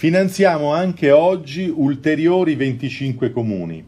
Finanziamo anche oggi ulteriori 25 comuni.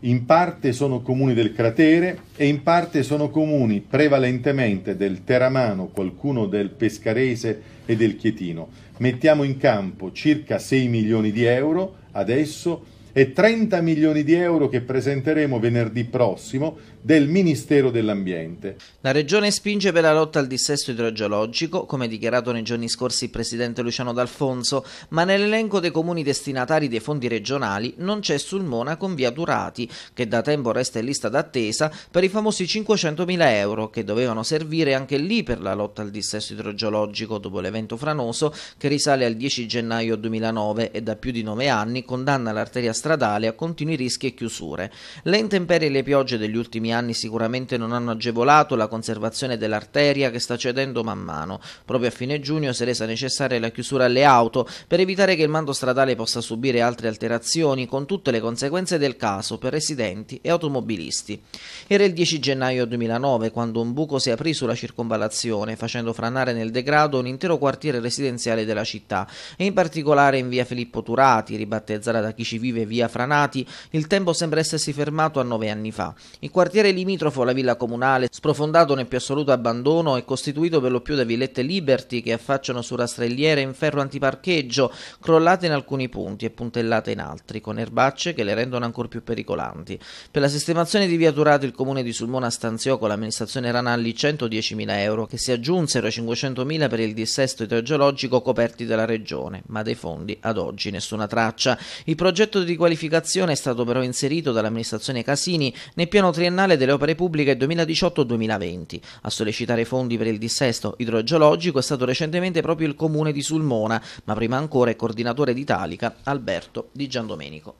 In parte sono comuni del cratere e in parte sono comuni prevalentemente del Teramano, qualcuno del Pescarese e del Chietino. Mettiamo in campo circa 6 milioni di euro adesso e 30 milioni di euro che presenteremo venerdì prossimo del Ministero dell'Ambiente. La Regione spinge per la lotta al dissesto idrogeologico, come dichiarato nei giorni scorsi il Presidente Luciano D'Alfonso, ma nell'elenco dei comuni destinatari dei fondi regionali non c'è Sulmona con via Durati, che da tempo resta in lista d'attesa per i famosi 500 mila euro che dovevano servire anche lì per la lotta al dissesto idrogeologico dopo l'evento franoso che risale al 10 gennaio 2009 e da più di nove anni condanna l'arteria stradale stradale a continui rischi e chiusure. Le intemperie e le piogge degli ultimi anni sicuramente non hanno agevolato la conservazione dell'arteria che sta cedendo man mano. Proprio a fine giugno si è resa necessaria la chiusura alle auto per evitare che il mando stradale possa subire altre alterazioni con tutte le conseguenze del caso per residenti e automobilisti. Era il 10 gennaio 2009 quando un buco si aprì sulla circonvallazione facendo franare nel degrado un intero quartiere residenziale della città e in particolare in via Filippo Turati, ribattezzata da chi ci vive via Franati, il tempo sembra essersi fermato a nove anni fa. Il quartiere limitrofo alla villa comunale, sprofondato nel più assoluto abbandono, è costituito per lo più da villette Liberty che affacciano su rastrelliere in ferro antiparcheggio, crollate in alcuni punti e puntellate in altri, con erbacce che le rendono ancora più pericolanti. Per la sistemazione di via Turato il comune di Sulmona stanziò con l'amministrazione Ranalli 110.000 euro che si aggiunsero ai 500.000 per il dissesto idrogeologico coperti dalla regione, ma dei fondi ad oggi nessuna traccia. Il progetto di riqualificazione è stato però inserito dall'amministrazione Casini nel piano triennale delle opere pubbliche 2018-2020. A sollecitare fondi per il dissesto idrogeologico è stato recentemente proprio il comune di Sulmona, ma prima ancora è coordinatore di Talica Alberto Di Giandomenico.